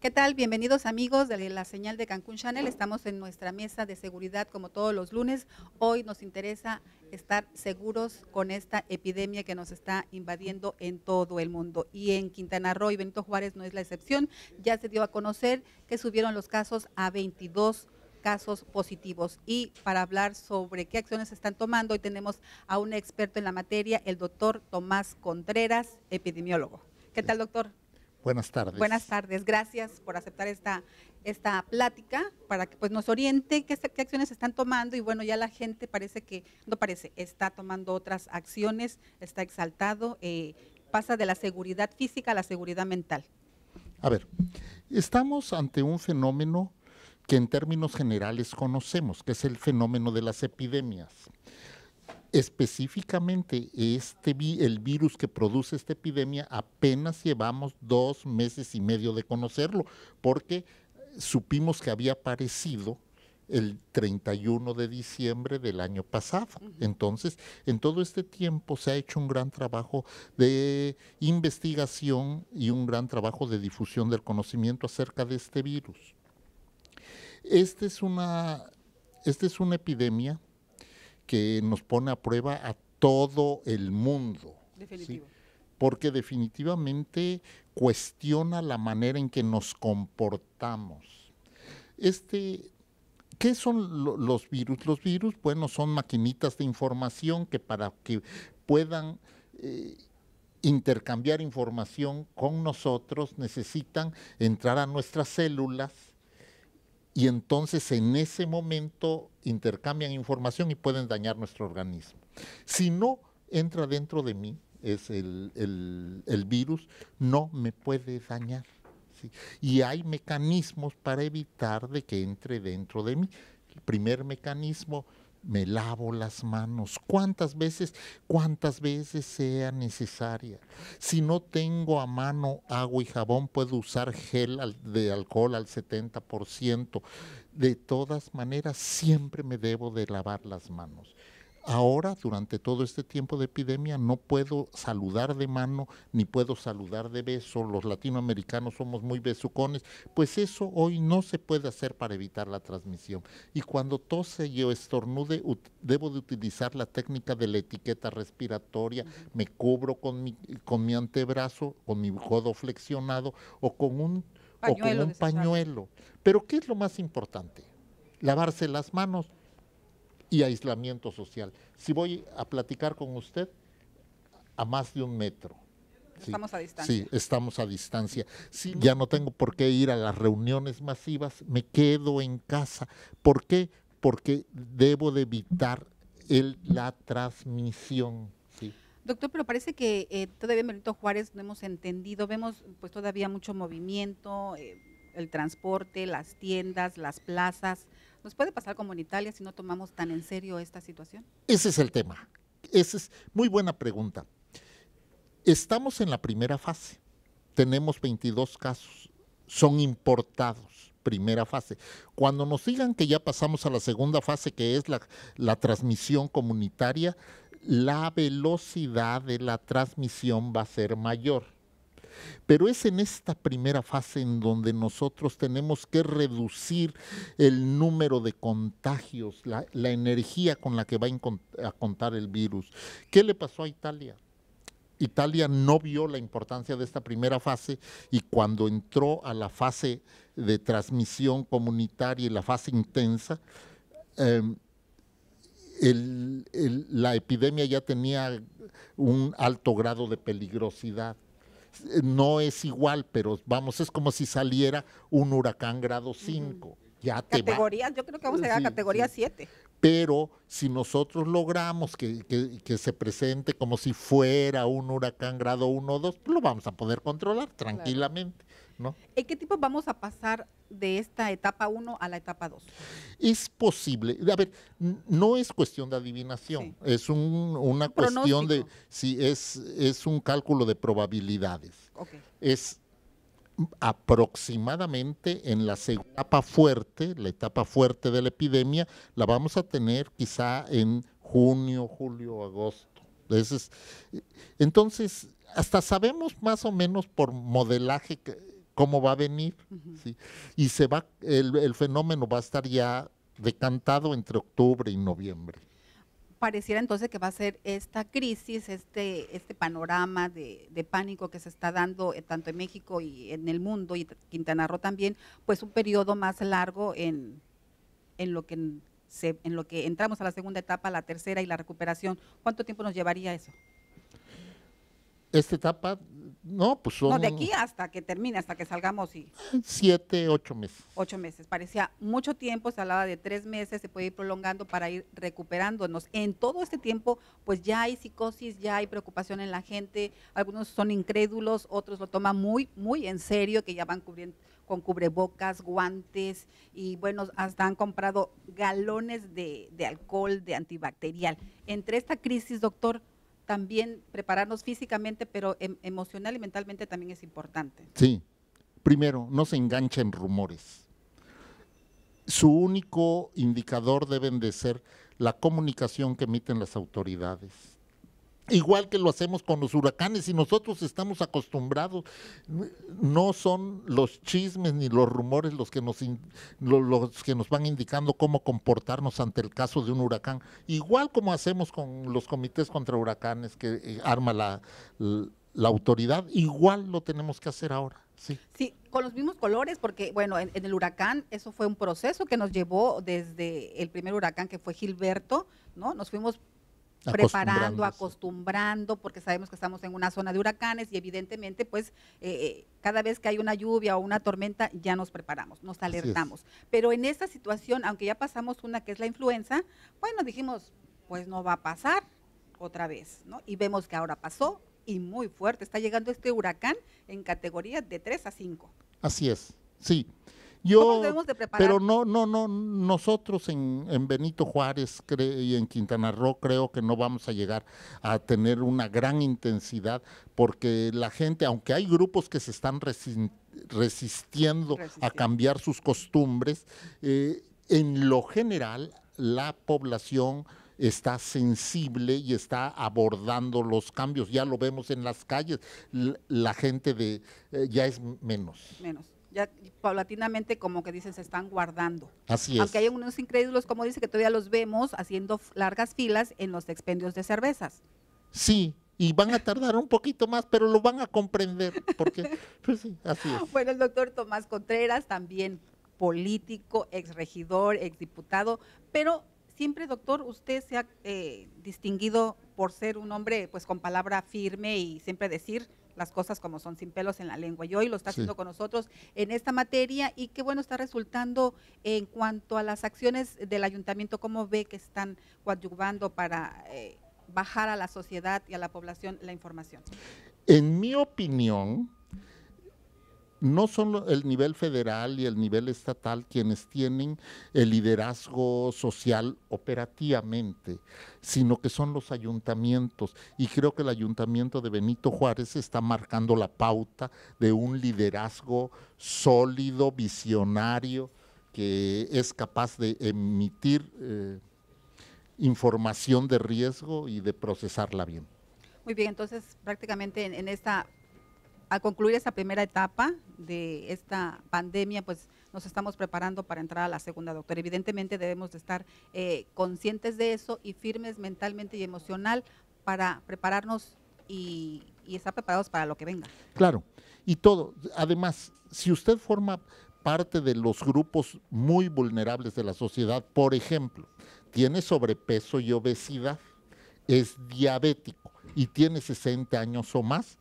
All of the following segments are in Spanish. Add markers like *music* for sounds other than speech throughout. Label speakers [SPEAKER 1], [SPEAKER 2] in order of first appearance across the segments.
[SPEAKER 1] ¿Qué tal? Bienvenidos amigos de la señal de Cancún Channel. Estamos en nuestra mesa de seguridad como todos los lunes. Hoy nos interesa estar seguros con esta epidemia que nos está invadiendo en todo el mundo. Y en Quintana Roo y Benito Juárez no es la excepción. Ya se dio a conocer que subieron los casos a 22 casos positivos. Y para hablar sobre qué acciones se están tomando, hoy tenemos a un experto en la materia, el doctor Tomás Contreras, epidemiólogo. ¿Qué tal, doctor?
[SPEAKER 2] Buenas tardes. Buenas
[SPEAKER 1] tardes. Gracias por aceptar esta, esta plática para que pues, nos oriente qué, acciones están tomando y bueno, ya la gente parece que, no parece, está tomando otras acciones, está exaltado, eh, pasa de la seguridad física a la seguridad mental.
[SPEAKER 2] A ver, estamos ante un fenómeno que en términos generales conocemos, que es el fenómeno de las epidemias específicamente este el virus que produce esta epidemia apenas llevamos dos meses y medio de conocerlo, porque supimos que había aparecido el 31 de diciembre del año pasado. Entonces, en todo este tiempo se ha hecho un gran trabajo de investigación y un gran trabajo de difusión del conocimiento acerca de este virus. Esta es una, esta es una epidemia que nos pone a prueba a todo el mundo. Definitivo. Porque definitivamente cuestiona la manera en que nos comportamos. Este, ¿Qué son los virus? Los virus, bueno, son maquinitas de información que para que puedan... Eh, intercambiar información con nosotros, necesitan entrar a nuestras células, y entonces en ese momento intercambian información y pueden dañar nuestro organismo. Si no entra dentro de mí, es el, virus, no me puede dañar. Y hay mecanismos para evitar de que entre dentro de mí. El primer mecanismo me lavo las manos, cuántas veces, cuántas veces sea necesaria. Si no tengo a mano agua y jabón, puedo usar gel de alcohol al 70%. De todas maneras, siempre me debo de lavar las manos ahora, durante todo este tiempo de epidemia, no puedo saludar de mano, ni puedo saludar de beso, los latinoamericanos somos muy besucones, pues eso hoy no se puede hacer para evitar la transmisión. Y cuando tose o estornude, debo de utilizar la técnica de la etiqueta respiratoria, me cubro con mi, con mi antebrazo, con mi codo flexionado o con un pañuelo. Pero ¿qué es lo más importante? Lavarse las manos y aislamiento social. Si voy a platicar con usted a más de un metro. Estamos a distancia. Sí, estamos a distancia. Mm. ya no tengo por qué ir a las reuniones masivas, me quedo en casa. ¿Por qué? Porque debo de evitar el, la transmisión. Sí.
[SPEAKER 1] Doctor, pero parece que eh, todavía en Benito Juárez no hemos entendido, vemos pues todavía mucho movimiento, eh, el transporte, las tiendas, las plazas, ¿Nos puede pasar como en Italia si no tomamos tan en serio esta situación?
[SPEAKER 2] Ese es el tema. Esa es muy buena pregunta. Estamos en la primera fase. Tenemos 22 casos. Son importados, primera fase. Cuando nos digan que ya pasamos a la segunda fase, que es la transmisión comunitaria, la velocidad de la transmisión va a ser mayor pero es en esta primera fase en donde nosotros tenemos que reducir el número de contagios, la, energía con la que va a contar el virus. ¿Qué le pasó a Italia? Italia no vio la importancia de esta primera fase y cuando entró a la fase de transmisión comunitaria y la fase intensa, em, la epidemia ya tenía un alto grado de peligrosidad no es igual, pero vamos, es como si saliera un huracán grado 5. Ya yo creo
[SPEAKER 1] que vamos a llegar a categoría 7.
[SPEAKER 2] Pero si nosotros logramos que, que, se presente como si fuera un huracán grado 1 o 2, lo vamos a poder controlar tranquilamente. ¿En qué tipo vamos
[SPEAKER 1] a pasar de esta etapa 1 a la etapa 2?
[SPEAKER 2] Es posible. A ver, no es cuestión de adivinación, es un, una cuestión de, sí, es, es un cálculo de probabilidades. Es aproximadamente en la etapa fuerte, la etapa fuerte de la epidemia, la vamos a tener quizá en junio, julio, agosto. Entonces, entonces hasta sabemos más o menos por modelaje cómo va a venir. Y se va, el, fenómeno va a estar ya decantado entre octubre y noviembre
[SPEAKER 1] pareciera entonces que va a ser esta crisis, este, este panorama de, pánico que se está dando eh, tanto en México y en el mundo y Quintana Roo también, pues un periodo más largo en, lo que en lo que entramos a la segunda etapa, la tercera y la recuperación. ¿Cuánto tiempo nos llevaría eso?
[SPEAKER 2] Esta etapa no, pues son... No, de aquí
[SPEAKER 1] hasta que termine, hasta que salgamos y...
[SPEAKER 2] Siete, ocho meses.
[SPEAKER 1] Ocho meses. Parecía mucho tiempo, se hablaba de tres meses, se puede ir prolongando para ir recuperándonos. En todo este tiempo, pues ya hay psicosis, ya hay preocupación en la gente. Algunos son incrédulos, otros lo toman muy, muy en serio, que ya van cubriendo con cubrebocas, guantes y bueno, hasta han comprado galones de, de alcohol, de antibacterial. Entre esta crisis, doctor, también prepararnos físicamente, pero em, emocional y mentalmente también es importante.
[SPEAKER 2] Sí. Primero, no se enganchen en rumores. Su único indicador deben de ser la comunicación que emiten las autoridades igual que lo hacemos con los huracanes y nosotros estamos acostumbrados. No son los chismes ni los rumores los que nos los, que nos van indicando cómo comportarnos ante el caso de un huracán, igual como hacemos con los comités contra huracanes que eh, arma la, autoridad, igual lo tenemos que hacer ahora. Sí.
[SPEAKER 1] sí. con los mismos colores, porque bueno, en, en, el huracán eso fue un proceso que nos llevó desde el primer huracán que fue Gilberto, ¿no? Nos fuimos preparando, acostumbrando, porque sabemos que estamos en una zona de huracanes y evidentemente pues eh, eh, cada vez que hay una lluvia o una tormenta ya nos preparamos, nos alertamos. Pero en esta situación, aunque ya pasamos una que es la influenza, bueno, dijimos, pues no va a pasar otra vez, ¿no? Y vemos que ahora pasó y muy fuerte, está llegando este huracán en categoría de 3 a 5.
[SPEAKER 2] Así es, sí. Yo, Pero no, no, no, nosotros en, Benito Juárez y en Quintana Roo creo que no vamos a llegar a tener una gran intensidad porque la gente, aunque hay grupos que se están resistiendo, a cambiar sus costumbres, eh, en lo general la población está sensible y está abordando los cambios. Ya lo vemos en las calles, la gente de eh, ya es menos.
[SPEAKER 1] Menos ya paulatinamente como que dicen se están guardando. Así es. Aunque hay unos incrédulos, como dice, que todavía los vemos
[SPEAKER 2] haciendo largas
[SPEAKER 1] filas en los expendios de cervezas.
[SPEAKER 2] Sí, y van a tardar un poquito más, pero lo van a comprender, porque *laughs* pues sí, así es.
[SPEAKER 1] Bueno, el doctor Tomás Contreras, también político, exregidor, exdiputado, pero siempre, doctor, usted se ha eh, distinguido por ser un hombre pues con palabra firme y siempre decir las cosas como son, sin pelos en la lengua. Y hoy lo está haciendo con nosotros en esta materia y qué bueno está resultando en cuanto a las acciones del ayuntamiento, cómo ve que están coadyuvando para eh, bajar a la sociedad y a la población la información.
[SPEAKER 2] En mi opinión, no son el nivel federal y el nivel estatal quienes tienen el liderazgo social operativamente, sino que son los ayuntamientos. Y creo que el ayuntamiento de Benito Juárez está marcando la pauta de un liderazgo sólido, visionario, que es capaz de emitir eh, información de riesgo y de procesarla bien.
[SPEAKER 1] Muy bien, entonces prácticamente en esta al concluir esa primera etapa de esta pandemia, pues nos estamos preparando para entrar a la segunda, doctor. Evidentemente debemos de estar eh, conscientes de eso y firmes mentalmente y emocional para prepararnos y, y estar preparados para lo que venga.
[SPEAKER 2] Claro, y todo. Además, si usted forma parte de los grupos muy vulnerables de la sociedad, por ejemplo, tiene sobrepeso y obesidad, es diabético y tiene 60 años o más,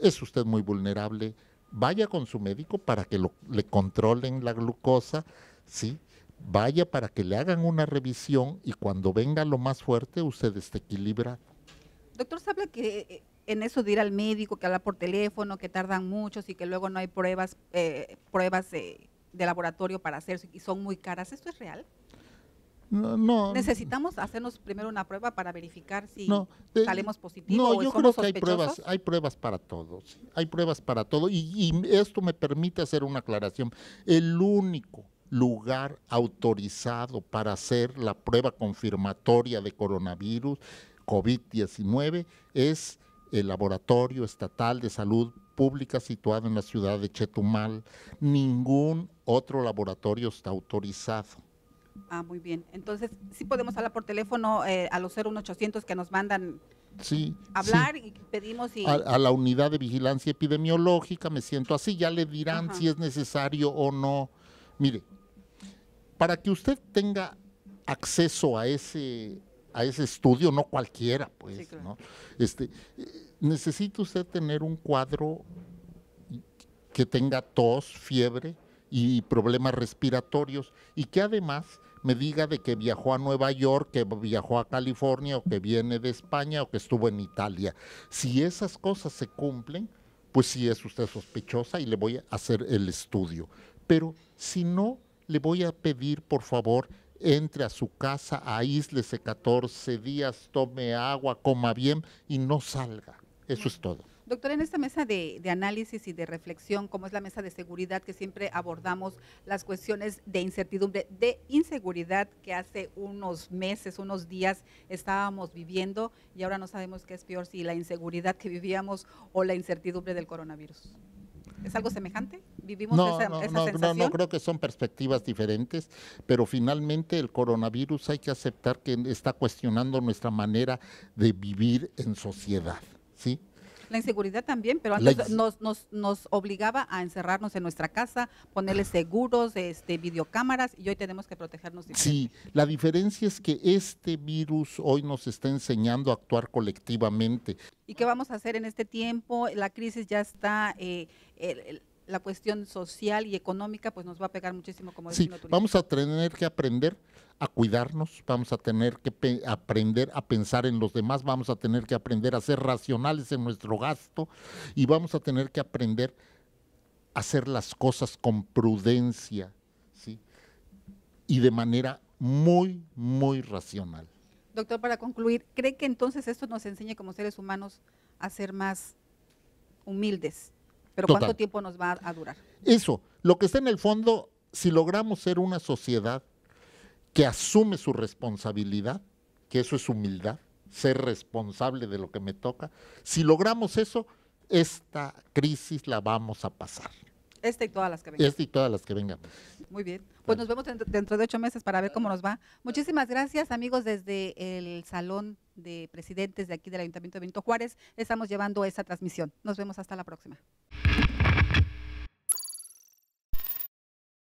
[SPEAKER 2] es usted muy vulnerable, vaya con su médico para que le controlen la glucosa, ¿sí? Vaya para que le hagan una revisión y cuando venga lo más fuerte, usted esté equilibrado.
[SPEAKER 1] Doctor, ¿sabe que eh, en eso de ir al médico, que habla por teléfono, que tardan muchos y que luego no hay pruebas, eh, pruebas eh, de laboratorio para hacerse y son muy caras? ¿Esto es real?
[SPEAKER 2] No, Necesitamos
[SPEAKER 1] hacernos primero una prueba para verificar si no, eh, salimos positivos. No, yo creo que hay pruebas, hay
[SPEAKER 2] pruebas para todos hay pruebas para todo. y, esto me permite hacer una aclaración. El único lugar autorizado para hacer la prueba confirmatoria de coronavirus COVID-19 es el Laboratorio Estatal de Salud Pública situado en la ciudad de Chetumal. Ningún otro laboratorio está autorizado
[SPEAKER 1] Ah, muy bien. Entonces, sí podemos hablar por teléfono eh, a los 01800 que nos mandan hablar y pedimos y... A,
[SPEAKER 2] la unidad de vigilancia epidemiológica, me siento así, ya le dirán si es necesario o no. Mire, para que usted tenga acceso a ese, a ese estudio, no cualquiera, pues, ¿no? Este, necesita usted tener un cuadro que tenga tos, fiebre y problemas respiratorios y que además me diga de que viajó a Nueva York, que viajó a California o que viene de España o que estuvo en Italia. Si esas cosas se cumplen, pues sí es usted sospechosa y le voy a hacer el estudio. Pero si no, le voy a pedir, por favor, entre a su casa, aíslese 14 días, tome agua, coma bien y no salga. Eso es todo.
[SPEAKER 1] Doctora, en esta mesa de, análisis y de reflexión, como es la mesa de seguridad, que siempre abordamos las cuestiones de incertidumbre, de inseguridad que hace unos meses, unos días estábamos viviendo y ahora no sabemos qué es peor, si la inseguridad que vivíamos o la incertidumbre del coronavirus. ¿Es algo semejante? ¿Vivimos esa, no, no, No, no, creo
[SPEAKER 2] que son perspectivas diferentes, pero finalmente el coronavirus hay que aceptar que está cuestionando nuestra manera de vivir en sociedad, ¿sí? La
[SPEAKER 1] inseguridad también, pero antes nos, nos, nos, obligaba a encerrarnos en nuestra casa, ponerle ah. seguros, este, videocámaras, y hoy tenemos que protegernos.
[SPEAKER 2] Diferente. Sí, la diferencia es que este virus hoy nos está enseñando a actuar colectivamente.
[SPEAKER 1] ¿Y qué vamos a hacer en este tiempo? La crisis ya está... Eh, la cuestión social y económica pues nos va a pegar muchísimo como destino sí, Vamos a
[SPEAKER 2] tener que aprender a cuidarnos, vamos a tener que aprender a pensar en los demás, vamos a tener que aprender a ser racionales en nuestro gasto y vamos a tener que aprender a hacer las cosas con prudencia ¿sí? y de manera muy, muy racional.
[SPEAKER 1] Doctor, para concluir, ¿cree que entonces esto nos enseña como seres humanos a ser más humildes, pero ¿cuánto tiempo nos va a durar?
[SPEAKER 2] Eso, lo que está en el fondo, si logramos ser una sociedad que asume su responsabilidad, que eso es humildad, ser responsable de lo que me toca, si logramos eso, esta crisis la vamos a pasar.
[SPEAKER 1] Esta y todas las que vengan. Este
[SPEAKER 2] y todas las que vengan.
[SPEAKER 1] Muy bien. Pues nos vemos dentro, de ocho meses para ver cómo nos va. Muchísimas gracias, amigos, desde el Salón de Presidentes de aquí del Ayuntamiento de Benito Juárez. Estamos llevando esta transmisión. Nos vemos hasta la próxima.